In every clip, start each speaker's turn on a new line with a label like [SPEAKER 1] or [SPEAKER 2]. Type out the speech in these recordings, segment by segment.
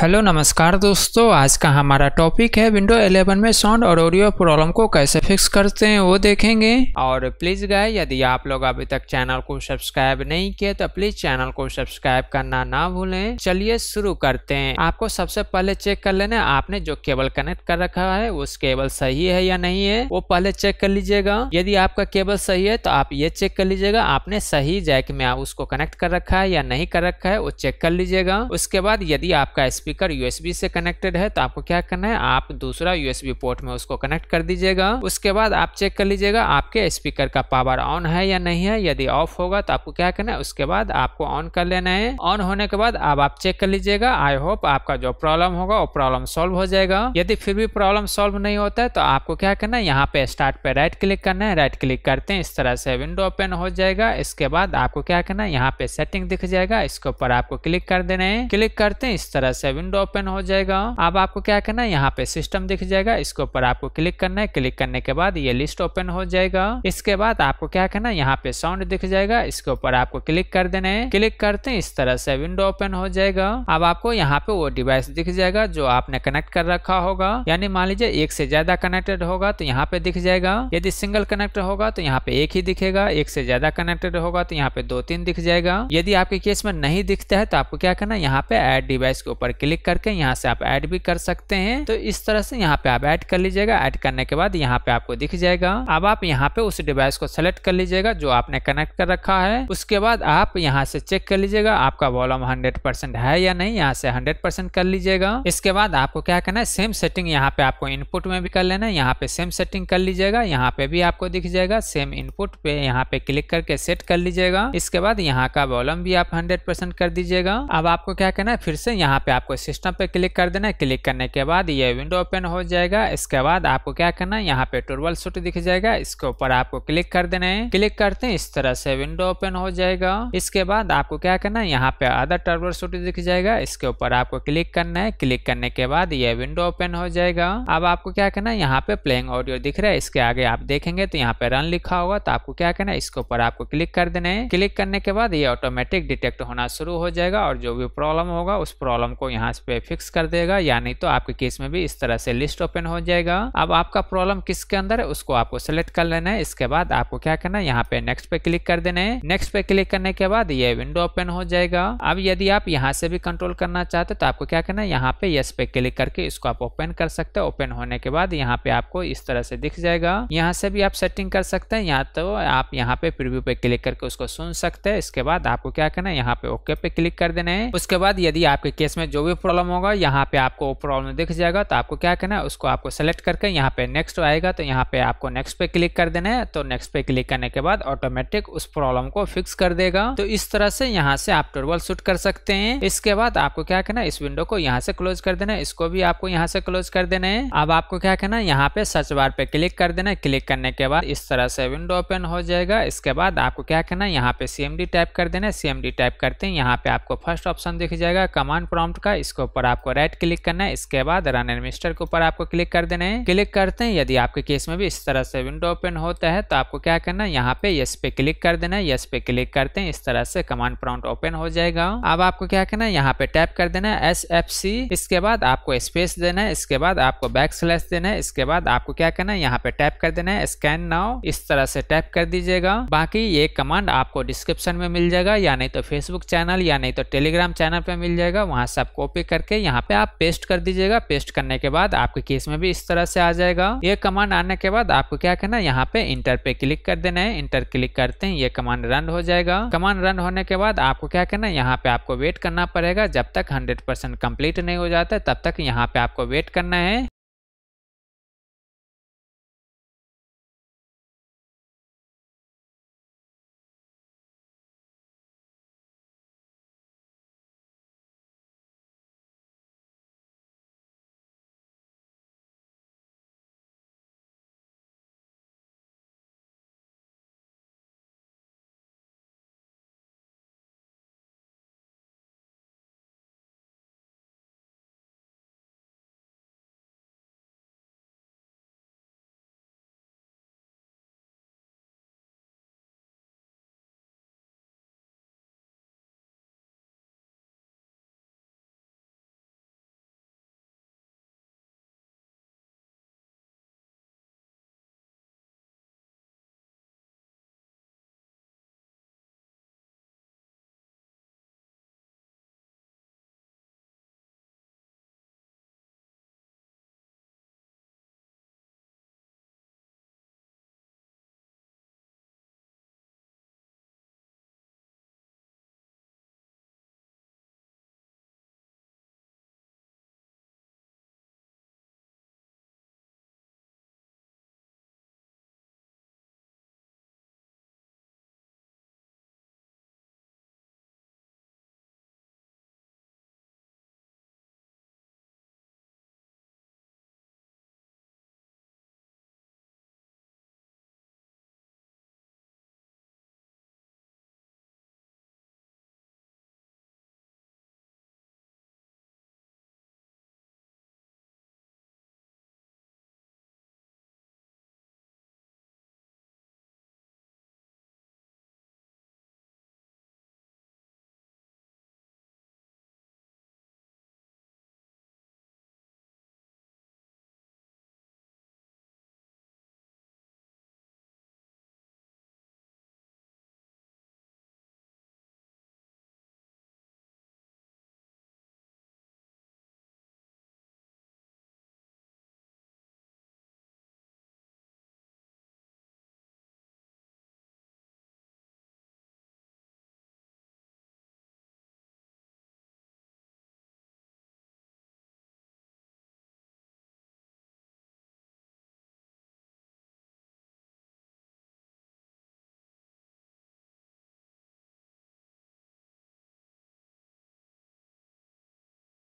[SPEAKER 1] hello नमस्कार दोस्तों आज का हमारा टॉपिक है विंडो 11 में साउंड और ऑडियो प्रॉब्लम को कैसे फिक्स करते हैं वो देखेंगे और प्लीज़ गाय यदि आप लोग अभी तक चैनल को सब्सक्राइब नहीं किए तो प्लीज़ चैनल को सब्सक्राइब करना ना भूलें चलिए शुरू करते हैं आपको सबसे पहले चेक कर लेना आपने जो केबल कनेक्ट कर रखा है उस केबल सही है या नहीं है वो पहले चेक कर लीजिएगा यदि आपका केबल सही है तो आप ये चेक कर लीजिएगा आपने सही जैक में उसको कनेक्ट कर रखा है या नहीं कर रखा है वो चेक कर लीजिएगा उसके बाद यदि आपका स्पीकर यूएसबी से कनेक्टेड है तो आपको क्या करना है आप दूसरा यूएसबी पोर्ट में उसको कनेक्ट कर दीजिएगा उसके बाद आप चेक कर लीजिएगा आपके स्पीकर का पावर ऑन है या नहीं है यदि ऑफ होगा तो आपको क्या करना है उसके बाद आपको ऑन कर लेना है ऑन होने के बाद अब आप चेक कर लीजिएगा आई होप आपका जो प्रॉब्लम होगा वो प्रॉब्लम सोल्व हो जाएगा यदि फिर भी प्रॉब्लम सोल्व नहीं होता है तो आपको क्या करना है यहाँ पे स्टार्ट पे राइट क्लिक करना है राइट क्लिक करते हैं इस तरह से विंडो ओपन हो जाएगा इसके बाद आपको क्या करना है यहाँ पे सेटिंग दिख जाएगा इसके ऊपर आपको क्लिक कर देना है क्लिक करते हैं इस तरह से विंडो ओपन हो जाएगा अब आपको क्या करना है यहाँ पे सिस्टम दिख जाएगा इसके ऊपर आपको क्लिक करना है क्लिक करने के बाद ये लिस्ट ओपन हो जाएगा इसके बाद आपको क्या करना है यहाँ पे साउंड दिख जाएगा इसके ऊपर आपको क्लिक कर देना है क्लिक करते हैं इस तरह से विंडो ओपन हो जाएगा अब आपको यहाँ पे वो डिवाइस दिख जाएगा जो आपने कनेक्ट कर रखा होगा यानी मान लीजिए एक से ज्यादा कनेक्टेड होगा तो यहाँ पे दिख जाएगा यदि सिंगल कनेक्ट होगा तो यहाँ पे एक ही दिखेगा एक से ज्यादा कनेक्टेड होगा तो यहाँ पे दो तीन दिख जाएगा यदि आपके केस में नहीं दिखता है तो आपको क्या करना है यहाँ पे एड डिवाइस के ऊपर क्लिक क्लिक करके यहाँ से आप ऐड भी कर सकते हैं तो इस तरह से यहाँ पे आप ऐड कर लीजिएगा ऐड करने के बाद यहाँ पे आपको दिख जाएगा अब आप यहाँ पे उस डिवाइस को सेलेक्ट कर लीजिएगा जो आपने कनेक्ट कर रखा है उसके बाद आप यहाँ से चेक कर लीजिएगा आपका वॉल्यूम हंड्रेड है या नहीं यहाँ से हंड्रेड परसेंट कर लीजिएगा इसके बाद आपको क्या करना है सेम सेटिंग यहाँ पे आपको इनपुट में भी कर लेना है यहाँ पे सेम सेटिंग कर लीजिएगा यहाँ पे भी आपको दिख जाएगा सेम इनपुट पे यहाँ पे क्लिक करके सेट कर लीजिएगा इसके बाद यहाँ का वॉल्यूम भी आप हंड्रेड कर दीजिएगा अब आपको क्या करना है फिर से यहाँ पे आपको सिस्टम पे क्लिक कर देना है क्लिक करने के बाद ये विंडो ओपन हो जाएगा इसके बाद आपको क्या करना है यहाँ पे टूरबल सूट दिख जाएगा इसके ऊपर आपको क्लिक कर देना है क्लिक करते हैं इस तरह से विंडो ओपन हो जाएगा इसके बाद आपको क्या करना है यहाँ पे अदर टर्बल सूट दिख जाएगा इसके ऊपर आपको क्लिक करना है क्लिक करने के बाद ये विंडो ओपन हो जाएगा अब आपको क्या करना है यहाँ पे प्लेइंग ऑडियो दिख रहा है इसके आगे आप देखेंगे तो यहाँ पे रन लिखा होगा तो आपको क्या करना है इसके ऊपर आपको क्लिक कर देना है क्लिक करने के बाद ये ऑटोमेटिक डिटेक्ट होना शुरू हो जाएगा और जो भी प्रॉब्लम होगा उस प्रॉब्लम को यहाँ यहाँ पे फिक्स कर देगा या नहीं तो आपके केस में भी इस तरह से लिस्ट ओपन हो जाएगा अब आपका प्रॉब्लम किसके अंदर है उसको आपको सेलेक्ट कर लेना है इसके बाद आपको क्या करना है यहाँ पे नेक्स्ट पे क्लिक कर देना है नेक्स्ट पे क्लिक करने के बाद ये विंडो ओपन हो जाएगा अब यदि आप यहाँ से भी कंट्रोल करना चाहते तो आपको क्या करना है यहाँ पे यस पे क्लिक करके इसको आप ओपन कर सकते हैं ओपन होने के बाद यहाँ पे आपको इस तरह से दिख जाएगा यहाँ से भी आप सेटिंग कर सकते हैं या तो आप यहाँ पे प्रिव्यू पे क्लिक करके उसको सुन सकते हैं इसके बाद आपको क्या करना है यहाँ पे ओके पे क्लिक कर देना है उसके बाद यदि आपके केस में जो भी प्रॉब्लम होगा यहाँ पे आपको प्रॉब्लम दिख जाएगा तो आपको क्या करना है उसको आपको सेलेक्ट करके यहाँ पे नेक्स्ट आएगा तो यहाँ पे आपको नेक्स्ट पे क्लिक कर देना है तो नेक्स्ट पे क्लिक करने के बाद ऑटोमेटिक उस प्रॉब्लम को फिक्स कर देगा तो इस तरह से यहाँ से आप ट्रबल शूट कर सकते हैं इसके बाद आपको क्या करना है इस विंडो को यहाँ से क्लोज कर देना है इसको भी आपको यहाँ से क्लोज कर देना है अब आपको क्या करना है यहाँ पे सर्च बार पे क्लिक कर देना है क्लिक करने के बाद इस तरह से विंडो ओपन हो जाएगा इसके बाद आपको क्या करना है यहाँ पे सीएमडी टाइप कर देना है सीएमडी टाइप करते हैं यहाँ पे आपको फर्स्ट ऑप्शन दिख जाएगा कमांड प्रॉम्प्ट का इसके ऊपर आपको राइट क्लिक करना है इसके बाद रन एडमिनिस्टर के ऊपर आपको क्लिक कर देना है क्लिक करते हैं यदि आपके केस में भी इस तरह से विंडो ओपन होता है तो आपको क्या करना है यहाँ पे यस पे क्लिक कर देना है यस पे क्लिक करते हैं इस तरह से कमांड प्रॉम्प्ट ओपन हो जाएगा अब आपको क्या करना है यहाँ पे टैप कर देना है एस एफ सी इसके बाद आपको स्पेस देना है इसके बाद आपको बैक स्लैश देना है इसके बाद आपको क्या करना है यहाँ पे टैप कर देना है स्कैन नाउ इस तरह से टैप कर दीजिएगा बाकी ये कमांड आपको डिस्क्रिप्शन में मिल जाएगा या नहीं तो फेसबुक चैनल या नहीं तो टेलीग्राम चैनल पे मिल जाएगा वहां से आपको कॉपी करके यहाँ पे आप पेस्ट कर दीजिएगा पेस्ट करने के बाद आपके केस में भी इस तरह से आ जाएगा ये कमांड आने के बाद आपको क्या करना है यहाँ पे इंटर पे क्लिक कर देना है इंटर क्लिक करते हैं ये कमांड रन हो जाएगा कमांड रन होने के बाद आपको क्या करना है यहाँ पे आपको वेट करना पड़ेगा जब तक हंड्रेड कम्प्लीट नहीं हो जाता तब तक यहाँ पे आपको वेट करना है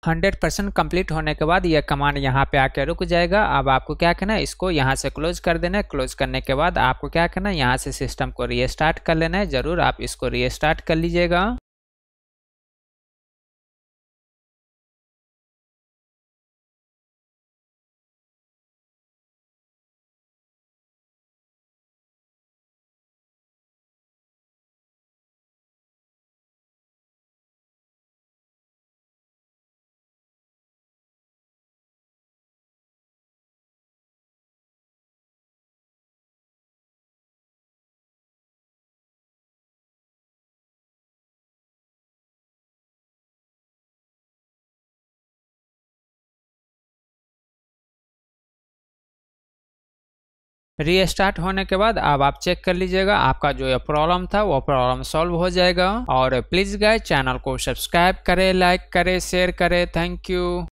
[SPEAKER 1] हंड्रेड परसेंट कम्प्लीट होने के बाद यह कमांड यहाँ पे आके रुक जाएगा अब आपको क्या करना है इसको यहाँ से क्लोज कर देना है क्लोज करने के बाद आपको क्या करना है यहाँ से सिस्टम को रीस्टार्ट कर लेना है ज़रूर आप इसको रीस्टार्ट कर लीजिएगा रीस्टार्ट होने के बाद अब आप चेक कर लीजिएगा आपका जो प्रॉब्लम था वो प्रॉब्लम सॉल्व हो जाएगा और प्लीज गाय चैनल को सब्सक्राइब करें लाइक करें शेयर करें थैंक यू